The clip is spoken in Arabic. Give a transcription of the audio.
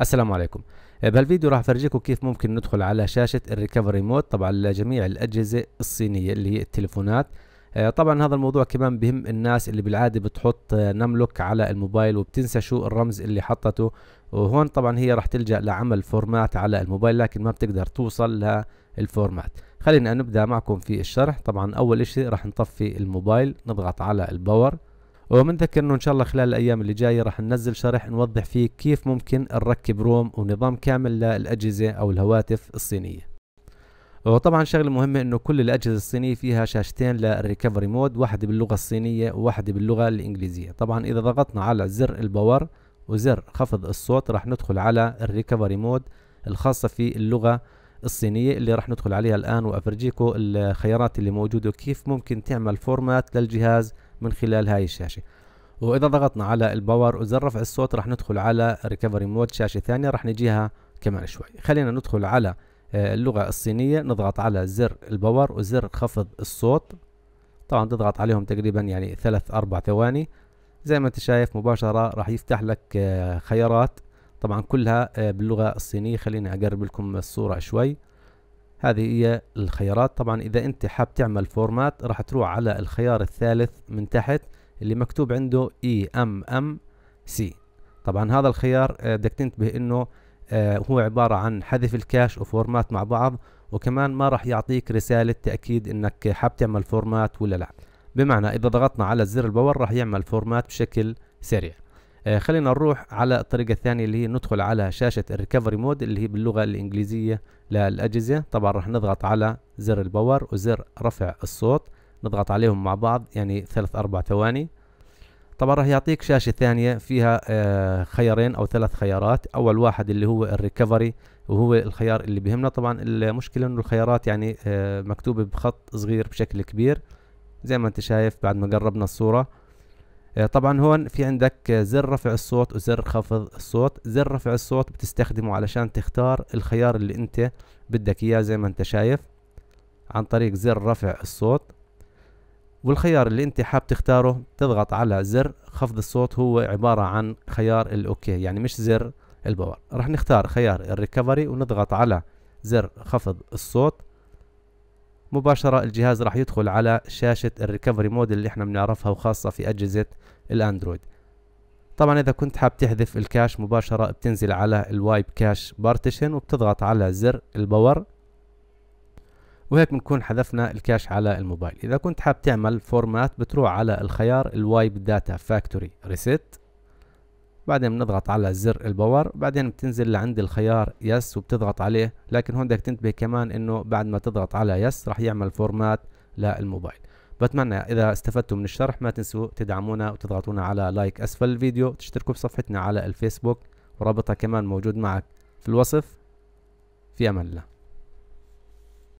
السلام عليكم آه، بهالفيديو راح افرجيكم كيف ممكن ندخل على شاشة الريكفري مود طبعا لجميع الأجهزة الصينية اللي هي التليفونات آه، طبعا هذا الموضوع كمان بهم الناس اللي بالعادة بتحط آه، نملك على الموبايل وبتنسى شو الرمز اللي حطته وهون طبعا هي راح تلجأ لعمل فورمات على الموبايل لكن ما بتقدر توصل للفورمات خلينا نبدأ معكم في الشرح طبعا أول شيء راح نطفي الموبايل نضغط على الباور وبنذكر انه ان شاء الله خلال الايام اللي جايه راح ننزل شرح نوضح فيه كيف ممكن نركب روم ونظام كامل للاجهزه او الهواتف الصينيه وطبعا شغله مهمه انه كل الاجهزه الصينيه فيها شاشتين للريكفري مود واحده باللغه الصينيه وواحده باللغه الانجليزيه طبعا اذا ضغطنا على زر الباور وزر خفض الصوت راح ندخل على الريكفري مود الخاصه في اللغه الصينيه اللي راح ندخل عليها الان وافرجيكم الخيارات اللي موجوده كيف ممكن تعمل فورمات للجهاز من خلال هاي الشاشة وإذا ضغطنا على الباور وزر رفع الصوت راح ندخل على ريكفري مود شاشة ثانية راح نجيها كمان شوي خلينا ندخل على آه، اللغة الصينية نضغط على زر الباور وزر خفض الصوت طبعا تضغط عليهم تقريبا يعني ثلاث أربع ثواني زي ما انت شايف مباشرة راح يفتح لك آه، خيارات طبعا كلها آه، باللغة الصينية خليني أقرب لكم الصورة شوي هذه هي الخيارات طبعا اذا انت حاب تعمل فورمات راح تروح على الخيار الثالث من تحت اللي مكتوب عنده اي ام ام سي طبعا هذا الخيار آه، بدك تنتبه انه آه، هو عبارة عن حذف الكاش وفورمات مع بعض وكمان ما راح يعطيك رسالة تأكيد انك حاب تعمل فورمات ولا لا بمعنى اذا ضغطنا على زر الباور راح يعمل فورمات بشكل سريع آه، خلينا نروح على الطريقة الثانية اللي هي ندخل على شاشة الريكفري مود اللي هي باللغة الإنجليزية للأجهزة طبعا راح نضغط على زر الباور وزر رفع الصوت نضغط عليهم مع بعض يعني ثلاث أربع ثواني طبعا راح يعطيك شاشة ثانية فيها آه، خيارين أو ثلاث خيارات أول واحد اللي هو الريكفري وهو الخيار اللي بهمنا طبعا المشكلة إنه الخيارات يعني آه، مكتوبة بخط صغير بشكل كبير زي ما أنت شايف بعد ما قربنا الصورة آه، طبعا هون في عندك زر رفع الصوت وزر خفض الصوت زر رفع الصوت بتستخدمه علشان تختار الخيار اللي انت بدك اياه زي ما انت شايف عن طريق زر رفع الصوت والخيار اللي انت حاب تختاره تضغط على زر خفض الصوت هو عبارة عن خيار الاوكي يعني مش زر الباور راح نختار خيار الريكفري ونضغط على زر خفض الصوت مباشرة الجهاز راح يدخل على شاشة الريكفري مود اللي احنا بنعرفها وخاصة في أجهزة الأندرويد طبعا إذا كنت حاب تحذف الكاش مباشرة بتنزل على الوايب كاش بارتيشن وبتضغط على زر الباور وهيك بنكون حذفنا الكاش على الموبايل إذا كنت حاب تعمل فورمات بتروح على الخيار الوايب داتا فاكتوري ريست بعدين بنضغط على زر الباور بعدين بتنزل لعند الخيار يس وبتضغط عليه لكن هون بدك تنتبه كمان انه بعد ما تضغط على يس رح يعمل فورمات للموبايل بتمنى اذا استفدتوا من الشرح ما تنسوا تدعمونا وتضغطونا على لايك اسفل الفيديو تشتركوا بصفحتنا على الفيسبوك ورابطها كمان موجود معك في الوصف في امان الله